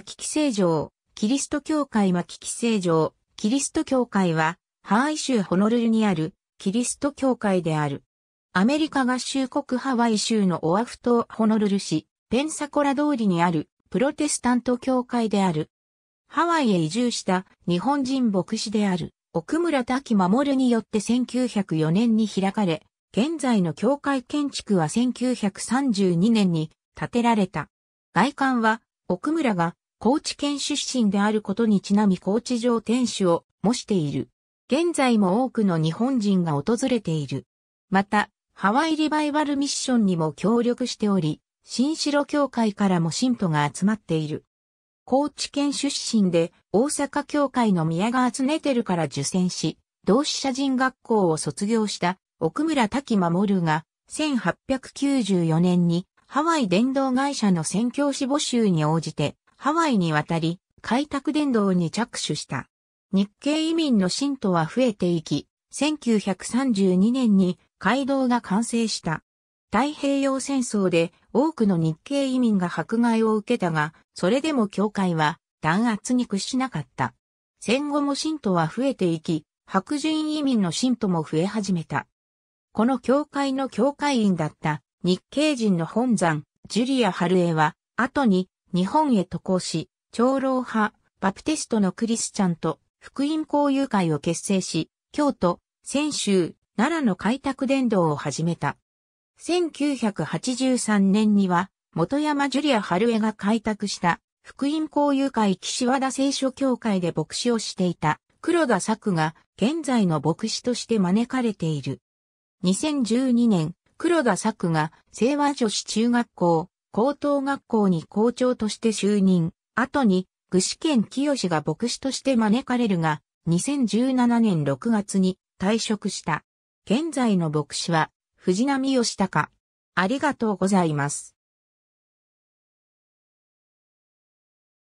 キ木聖城、キリスト教会キ木聖城、キリスト教会は、ハワイ州ホノルルにある、キリスト教会である。アメリカ合衆国ハワイ州のオアフ島ホノルル市、ペンサコラ通りにある、プロテスタント教会である。ハワイへ移住した日本人牧師である、奥村滝守によって1904年に開かれ、現在の教会建築は1932年に建てられた。外観は、奥村が高知県出身であることにちなみ高知城天守を模している。現在も多くの日本人が訪れている。また、ハワイリバイバルミッションにも協力しており、新城協会からも信徒が集まっている。高知県出身で大阪協会の宮川常てるから受選し、同志社人学校を卒業した奥村滝守が1894年にハワイ電動会社の宣教師募集に応じてハワイに渡り、開拓伝道に着手した。日系移民の信徒は増えていき、1932年に街道が完成した。太平洋戦争で多くの日系移民が迫害を受けたが、それでも教会は弾圧に屈しなかった。戦後も信徒は増えていき、白人移民の信徒も増え始めた。この教会の教会員だった日系人の本山、ジュリア・ハルエは、後に日本へ渡航し、長老派、バプテストのクリスチャンと福音交友会を結成し、京都、泉州、奈良の開拓伝道を始めた。1983年には、元山ジュリア春江が開拓した、福音交友会岸和田聖書教会で牧師をしていた、黒田作が、現在の牧師として招かれている。2012年、黒田作が、清和女子中学校、高等学校に校長として就任、後に具志堅清が牧師として招かれるが、2017年6月に退職した。現在の牧師は藤波義隆。ありがとうございます。